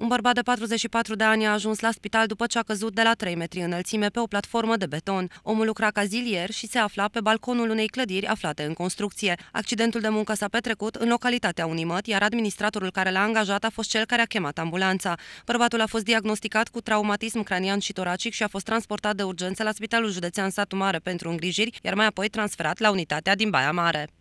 Un bărbat de 44 de ani a ajuns la spital după ce a căzut de la 3 metri înălțime pe o platformă de beton. Omul lucra ca zilier și se afla pe balconul unei clădiri aflate în construcție. Accidentul de muncă s-a petrecut în localitatea Unimăt, iar administratorul care l-a angajat a fost cel care a chemat ambulanța. Bărbatul a fost diagnosticat cu traumatism cranian și toracic și a fost transportat de urgență la Spitalul Județean Satu Mare pentru îngrijiri, iar mai apoi transferat la unitatea din Baia Mare.